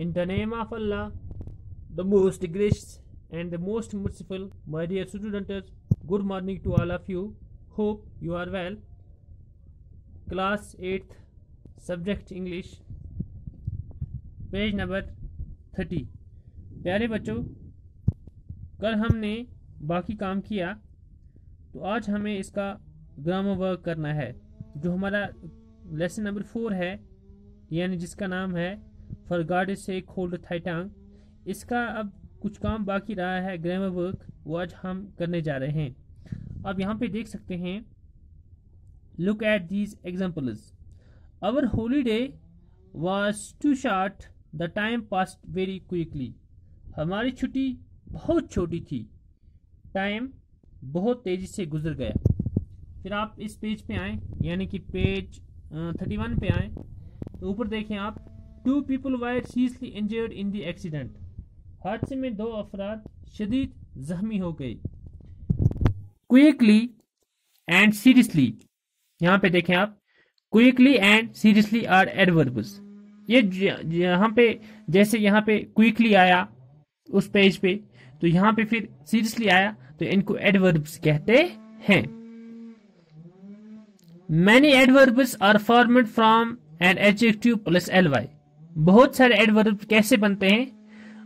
In the name of Allah, the most gracious and the most merciful, my dear students, good morning to all of you. Hope you are well. Class 8th, subject English, page number thirty प्यारे बच्चों कल हमने बाकी काम किया तो आज हमें इसका ग्रामर वर्क करना है जो हमारा लेसन नंबर फोर है यानी जिसका नाम है for God sake hold thy tongue इसका अब कुछ काम बाकी रहा है ग्रामर वर्क वो आज हम करने जा रहे हैं अब यहाँ पे देख सकते हैं look at these examples our holiday was too short the time passed very quickly हमारी छुट्टी बहुत छोटी थी टाइम बहुत तेज़ी से गुजर गया फिर आप इस पेज पे आएँ यानी कि पेज थर्टी वन पे आएँ तो ऊपर देखें आप two people were seriously injured in the accident हादसे में दो अफराद शदीद जख्मी हो गए क्विकली एंड सीरियसली यहाँ पे देखें आप quickly and seriously are adverbs ये यहाँ पे जैसे यहाँ पे क्विकली आया उस पेज पे तो यहाँ पे फिर सीरियसली आया तो इनको एडवर्ब्स कहते हैं many adverbs are formed from an adjective plus L Y बहुत सारे एडवर्ब कैसे बनते हैं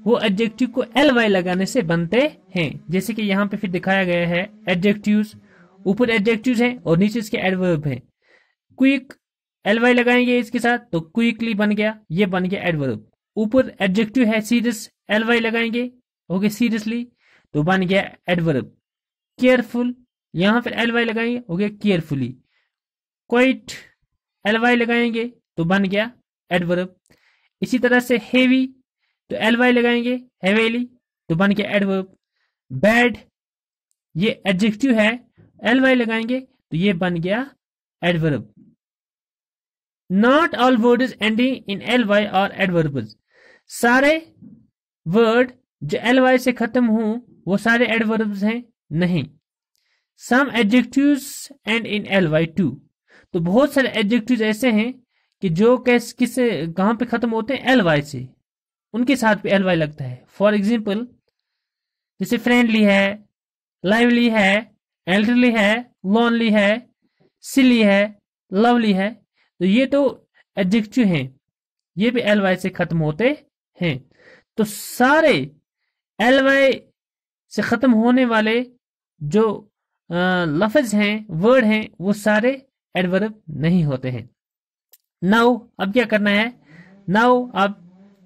वो एडजेक्टिव को एल वाई लगाने से बनते हैं जैसे कि यहाँ पे फिर दिखाया गया है एडजेक्टिव ऊपर एडजेक्टिव हैं और नीचे इसके एडवर्ब हैं क्विक एल वाई लगाएंगे इसके साथ तो क्विकली बन गया ये बन गया एडवर्ब ऊपर एडजेक्टिव है सीरियस एल वाई लगाएंगे ओके सीरियसली तो बन गया एडवर्ब केयरफुल यहाँ पर एल वाई लगाएंगे okay carefully quiet L Y लगाएंगे तो बन गया एडवर्ब इसी तरह से हेवी तो एल वाई लगाएंगे हेवेली तो बन के एडवर्ब बैड ये एडजेक्टिव है एल वाई लगाएंगे तो ये बन गया adverb not all word is ending in L Y और एडवर्ब सारे वर्ड जो एल वाई से खत्म हो वो सारे एडवर्ब हैं नहीं some adjective end in L Y too तो बहुत सारे एडजेक्टिव ऐसे हैं कि जो कैश किस कहाँ पे ख़त्म होते हैं एल वाई से उनके साथ पे एल वाई लगता है फॉर एग्जाम्पल जैसे फ्रेंडली है लाइवली है एल्डरली है लॉनली है सिली है लवली है तो ये तो एडजेक्टिव हैं ये भी एल वाई से ख़त्म होते हैं तो सारे एल वाई से ख़त्म होने वाले जो लफ्ज़ हैं वर्ड हैं वो सारे एडवर्ब नहीं होते हैं नाउ अब क्या करना है नाउ अब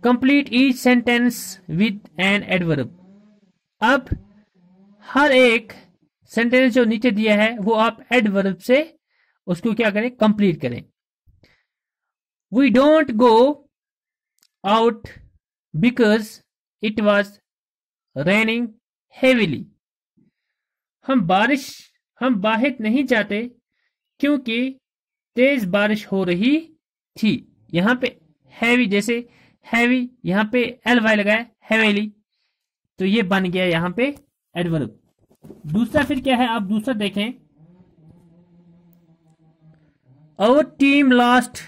complete each sentence with an adverb अब हर एक सेंटेंस जो नीचे दिया है वो आप एडवर्ब से उसको क्या करें कंप्लीट करें we don't go out because it was raining heavily हम बारिश हम बाहर नहीं जाते क्योंकि तेज बारिश हो रही थी यहाँ पे हैवी जैसे हैवी यहाँ पे एल वाई लगाया हैवेली तो ये बन गया यहाँ पे एडवर्ब दूसरा फिर क्या है आप दूसरा देखें our team lost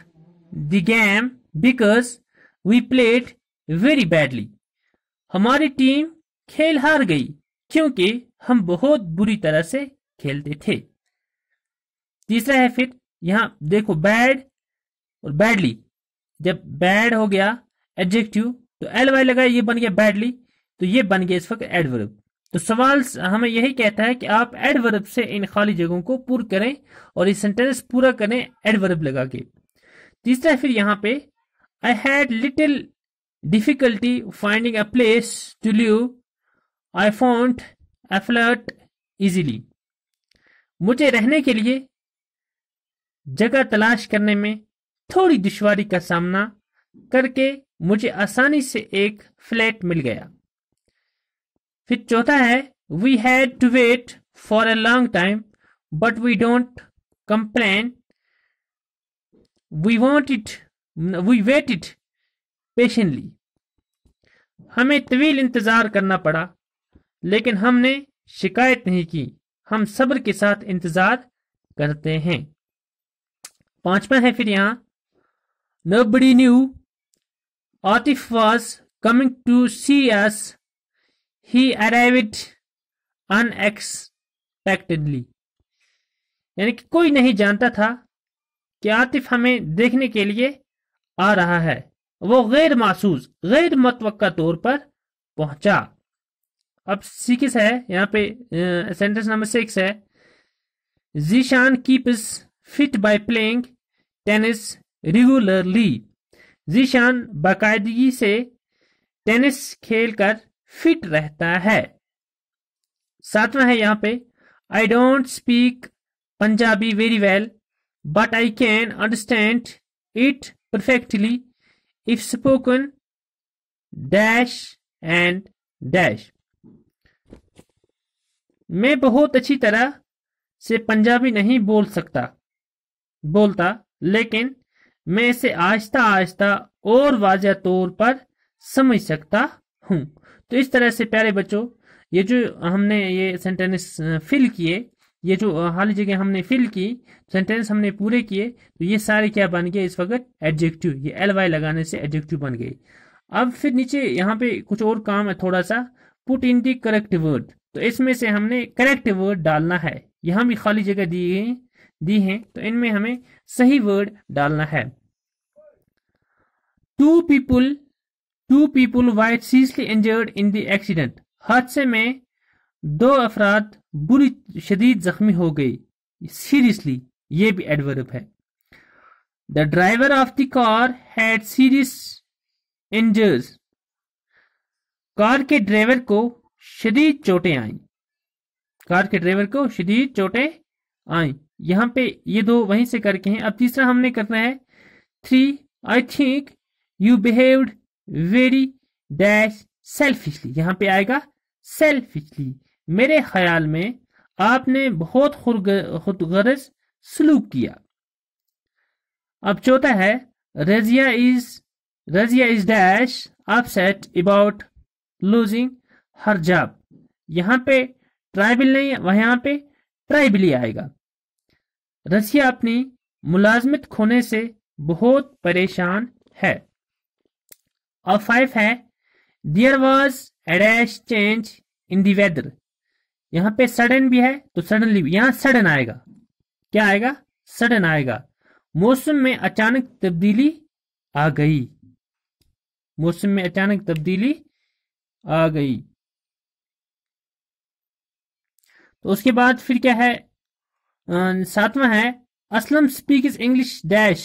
the game because we played very badly हमारी टीम खेल हार गई क्योंकि हम बहुत बुरी तरह से खेलते थे तीसरा है फिर यहां देखो बैड और बैडली जब बैड हो गया एडजेक्टिव तो एल वाई लगा ये बन गया बैडली तो ये बन गया इस वक्त एडवर्ब तो सवाल हमें यही कहता है कि आप एडवर्ब से इन खाली जगहों को पूर करें और ये सेंटेंस पूरा करें एडवर्ब लगा के तीसरा फिर यहाँ पे I had little difficulty finding a place to live I found a flat easily मुझे रहने के लिए जगह तलाश करने में थोड़ी दुश्वारी का सामना करके मुझे आसानी से एक फ्लैट मिल गया फिर चौथा है we had to wait for a long time but we don't complain we want it we waited patiently हमें तवील इंतज़ार करना पड़ा लेकिन हमने शिकायत नहीं की हम सब्र के साथ इंतज़ार करते हैं पांचवा है फिर यहां Nobody knew Atif was coming to see us. He arrived unexpectedly. यानी कि कोई नहीं जानता था कि आतिफ हमें देखने के लिए आ रहा है वो गैर मासूस गैर मतवक्का तौर पर पहुंचा अब सिक्स है यहाँ पे सेंटेंस नंबर सिक्स है Zeeshan keeps fit by playing tennis regularly Zeeshan बाकायदगी से टेनिस खेलकर फिट रहता है सातवां है यहाँ पे I don't speak Punjabi very well but I can understand it perfectly if spoken dash and dash मैं बहुत अच्छी तरह से पंजाबी नहीं बोल सकता बोलता लेकिन मैं इसे आहिस्ता आहिस्ता और वाजह तौर पर समझ सकता हूँ तो इस तरह से प्यारे बच्चों ये जो हमने ये सेंटेंस फिल किए ये जो हाल जगह हमने फिल की सेंटेंस हमने पूरे किए तो ये सारे क्या बन गए इस वक्त एडजेक्टिव ये एल वाई लगाने से एडजेक्टिव बन गई अब फिर नीचे यहाँ पे कुछ और काम है थोड़ा सा put in the correct word तो इसमें से हमने करेक्ट वर्ड डालना है यहाँ भी खाली जगह दी गई दी हैं तो इनमें हमें सही वर्ड डालना है two people two people were seriously injured in the accident हादसे में दो अफराद बुरी शदीद जख्मी हो गई सीरियसली ये भी एडवर्ब है the driver of the car had serious injuries car के ड्राइवर को शदीद चोटें आई कार के ड्राइवर को शदीद चोटें आई यहाँ पे ये दो वहीं से करके हैं अब तीसरा हमने करना है three I think you behaved very dash selfishly यहाँ पे आएगा सेल्फिशली मेरे ख्याल में आपने बहुत खुदगरज सलूक किया अब चौथा है Razia is Razia is dash upset about losing her job यहाँ पे ट्राइबल नहीं वह पे ट्राइबली आएगा रसिया अपनी मुलाजमत खोने से बहुत परेशान है और फाइव है there was a dash change in the weather यहां पे सडन भी है तो सडनली भी यहां सडन आएगा क्या आएगा सडन आएगा मौसम में अचानक तब्दीली आ गई मौसम में अचानक तब्दीली आ गई तो उसके बाद फिर क्या है सातवां है Aslam speak English dash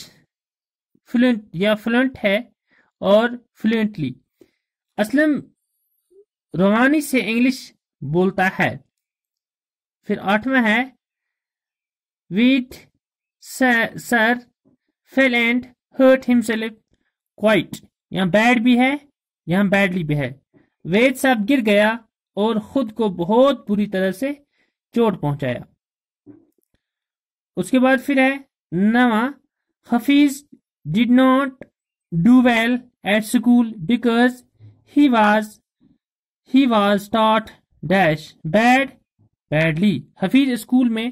fluent या फ्लुएंट है और फ्लुएंटली असलम रोमानी से इंग्लिश बोलता है फिर आठवां है विथ सर fell and hurt himself quite यहाँ बैड भी है यहाँ बैडली भी है वेद साहब गिर गया और खुद को बहुत बुरी तरह से चोट पहुंचाया उसके बाद फिर है नवा Hafeez did not do well at school because he was he was taught dash bad badly Hafeez school में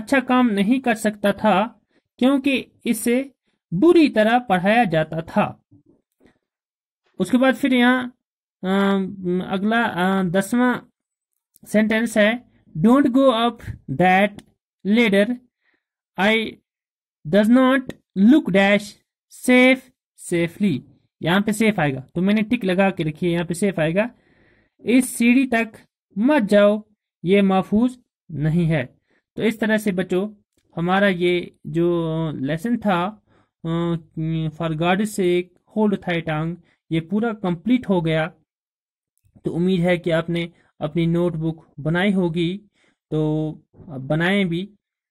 अच्छा काम नहीं कर सकता था क्योंकि इसे बुरी तरह पढ़ाया जाता था उसके बाद फिर यहाँ अगला दसवां सेंटेंस है don't go up that ladder I does not look dash safe safely यहां पे सेफ आएगा तो मैंने टिक लगा के रखी है यहां पे सेफ आएगा इस सीढ़ी तक मत जाओ ये महफूज नहीं है तो इस तरह से बचो हमारा ये जो लेसन था फॉर गार्ड से होल्ड थाई टांग ये पूरा कंप्लीट हो गया तो उम्मीद है कि आपने अपनी नोटबुक बनाई होगी तो बनाएं भी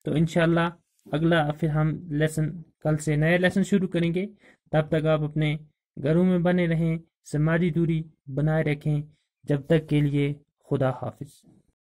तो इनशाला अगला फिर हम लेसन कल से नया लेसन शुरू करेंगे तब तक आप अपने घरों में बने रहें समाजी दूरी बनाए रखें जब तक के लिए खुदा हाफिज़